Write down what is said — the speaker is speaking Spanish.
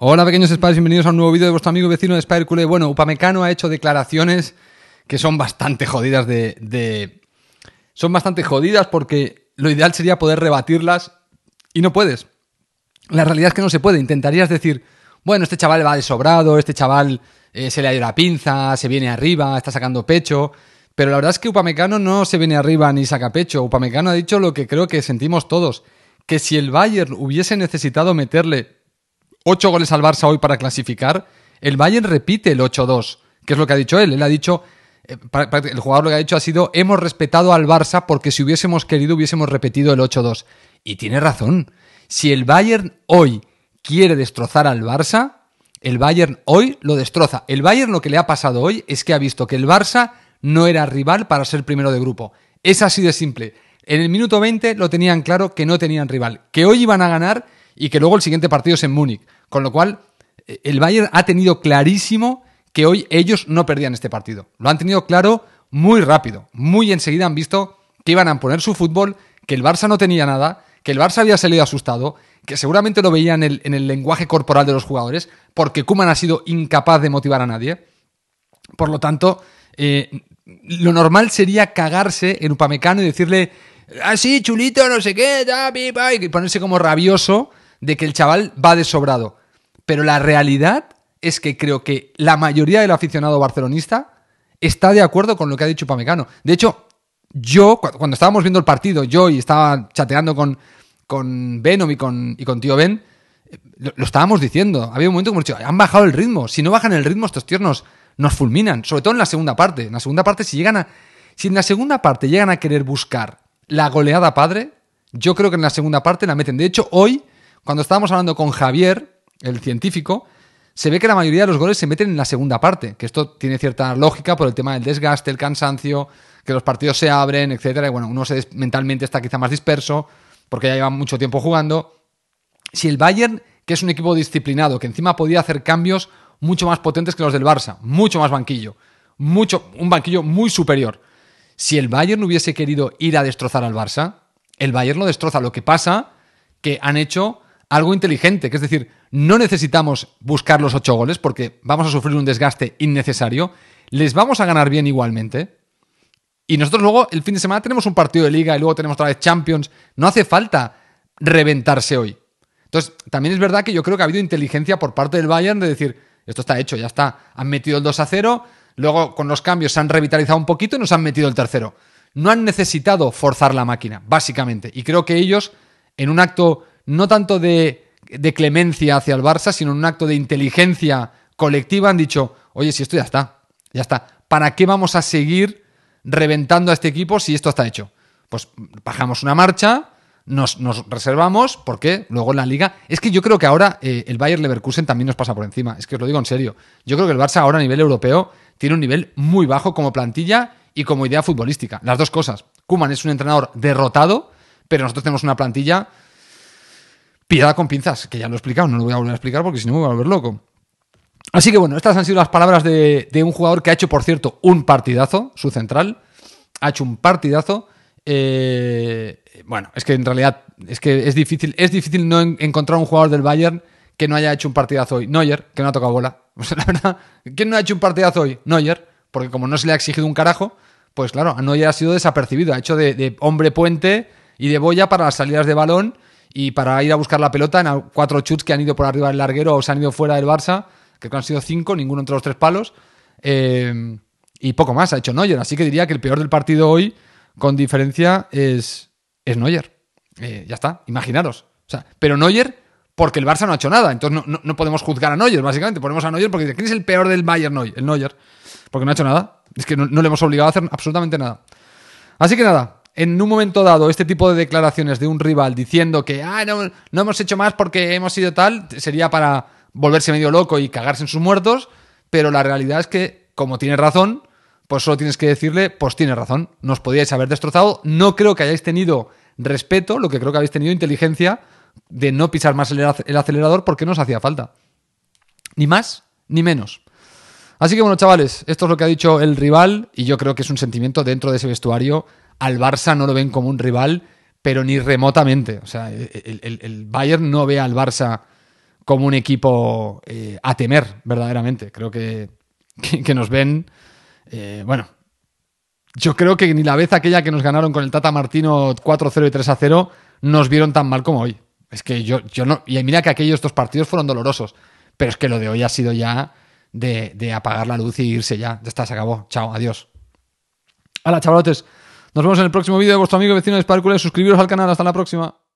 Hola pequeños Spiders, bienvenidos a un nuevo vídeo de vuestro amigo vecino de Spidercule. Bueno, Upamecano ha hecho declaraciones que son bastante jodidas de, Son bastante jodidas porque lo ideal sería poder rebatirlas y no puedes. La realidad es que no se puede. Intentarías decir, bueno, este chaval va de sobrado, este chaval eh, se le ha ido la pinza, se viene arriba, está sacando pecho. Pero la verdad es que Upamecano no se viene arriba ni saca pecho. Upamecano ha dicho lo que creo que sentimos todos que si el Bayern hubiese necesitado meterle 8 goles al Barça hoy para clasificar, el Bayern repite el 8-2, que es lo que ha dicho él. Él ha dicho, eh, el jugador lo que ha dicho ha sido, hemos respetado al Barça porque si hubiésemos querido hubiésemos repetido el 8-2. Y tiene razón. Si el Bayern hoy quiere destrozar al Barça, el Bayern hoy lo destroza. El Bayern lo que le ha pasado hoy es que ha visto que el Barça no era rival para ser primero de grupo. Es así de simple. En el minuto 20 lo tenían claro que no tenían rival, que hoy iban a ganar y que luego el siguiente partido es en Múnich. Con lo cual, eh, el Bayern ha tenido clarísimo que hoy ellos no perdían este partido. Lo han tenido claro muy rápido, muy enseguida han visto que iban a poner su fútbol, que el Barça no tenía nada, que el Barça había salido asustado, que seguramente lo veían en el, lenguaje corporal de los jugadores, porque Kuman ha sido incapaz de motivar a nadie. Por lo tanto, eh, lo normal sería cagarse en Upamecano y decirle así, ah, chulito, no sé qué, y ponerse como rabioso de que el chaval va desobrado. Pero la realidad es que creo que la mayoría del aficionado barcelonista está de acuerdo con lo que ha dicho Pamecano. De hecho, yo, cuando estábamos viendo el partido, yo y estaba chateando con, con Venom y con, y con tío Ben, eh, lo, estábamos diciendo. Había un momento como dicho, han bajado el ritmo. Si no bajan el ritmo, estos tiernos nos, nos, fulminan. Sobre todo en la segunda parte. En la segunda parte, si llegan a. Si en la segunda parte llegan a querer buscar la goleada padre, yo creo que en la segunda parte la meten. De hecho, hoy, cuando estábamos hablando con Javier, el científico, se ve que la mayoría de los goles se meten en la segunda parte, que esto tiene cierta lógica por el tema del desgaste, el cansancio, que los partidos se abren, etcétera. Y bueno, uno se mentalmente está quizá más disperso, porque ya lleva mucho tiempo jugando. Si el Bayern, que es un equipo disciplinado, que encima podía hacer cambios mucho más potentes que los del Barça, mucho más banquillo, mucho, un banquillo muy superior si el Bayern hubiese querido ir a destrozar al Barça, el Bayern lo destroza. Lo que pasa que han hecho algo inteligente, que es decir, no necesitamos buscar los ocho goles porque vamos a sufrir un desgaste innecesario, les vamos a ganar bien igualmente. Y nosotros luego el fin de semana tenemos un partido de liga y luego tenemos otra vez Champions. No hace falta reventarse hoy. Entonces, también es verdad que yo creo que ha habido inteligencia por parte del Bayern de decir, esto está hecho, ya está, han metido el 2 a 0, Luego, con los cambios, se han revitalizado un poquito y nos han metido el tercero. No han necesitado forzar la máquina, básicamente. Y creo que ellos, en un acto no tanto de, clemencia hacia el Barça, sino en un acto de inteligencia colectiva, han dicho, oye, si esto ya está, ya está. ¿Para qué vamos a seguir reventando a este equipo si esto está hecho? Pues bajamos una marcha, nos, reservamos porque luego en la liga. Es que yo creo que ahora eh, el Bayern Leverkusen también nos pasa por encima. Es que os lo digo en serio. Yo creo que el Barça ahora a nivel europeo tiene un nivel muy bajo como plantilla y como idea futbolística. Las dos cosas. Kuman es un entrenador derrotado, pero nosotros tenemos una plantilla pillada con pinzas, que ya lo he explicado, no lo voy a volver a explicar porque si no me voy a volver loco. Así que bueno, estas han sido las palabras de, un jugador que ha hecho, por cierto, un partidazo, su central. Ha hecho un partidazo. Eh, bueno, es que en realidad es que es difícil, es difícil no encontrar un jugador del Bayern que no haya hecho un partidazo hoy? noyer, que no ha tocado bola. la verdad, ¿quién no ha hecho un partidazo hoy? Neuer, porque como no se le ha exigido un carajo, pues claro, a Neuer ha sido desapercibido. Ha hecho de, hombre puente y de boya para las salidas de balón y para ir a buscar la pelota en cuatro chuts que han ido por arriba del larguero o se han ido fuera del Barça, que han sido cinco, ninguno entre los tres palos. Eh, y poco más ha hecho Neuer. Así que diría que el peor del partido hoy, con diferencia, es, es Neuer. Eh, ya está, imaginaros. sea, pero Neuer porque el Barça no ha hecho nada. Entonces no, no podemos juzgar a Neuer, básicamente. Ponemos a Neuer porque dice, ¿quién es el peor del Bayern Neuer? El Neuer. Porque no ha hecho nada. Es que no, le hemos obligado a hacer absolutamente nada. Así que nada, en un momento dado, este tipo de declaraciones de un rival diciendo que ah, no, no hemos hecho más porque hemos sido tal, sería para volverse medio loco y cagarse en sus muertos. Pero la realidad es que, como tiene razón, pues solo tienes que decirle, pues tiene razón, nos podíais haber destrozado. No creo que hayáis tenido respeto, lo que creo que habéis tenido inteligencia de no pisar más el acelerador porque nos hacía falta. Ni más ni menos. Así que bueno, chavales, esto es lo que ha dicho el rival y yo creo que es un sentimiento dentro de ese vestuario. Al Barça no lo ven como un rival, pero ni remotamente. O sea, e-, e-, el, Bayern no ve al Barça como un equipo eh, a temer, verdaderamente. Creo que, nos ven, eh, bueno, yo creo que ni la vez aquella que nos ganaron con el Tata Martino 4-0 y 3-0 nos vieron tan mal como hoy. Es que yo, yo no. Y mira que aquellos dos partidos fueron dolorosos. Pero es que lo de hoy ha sido ya de, apagar la luz y irse ya. Ya está, se acabó. Chao, adiós. Hola, chavalotes. Nos vemos en el próximo vídeo de vuestro amigo vecino de Sparkle. Suscribiros al canal. Hasta la próxima.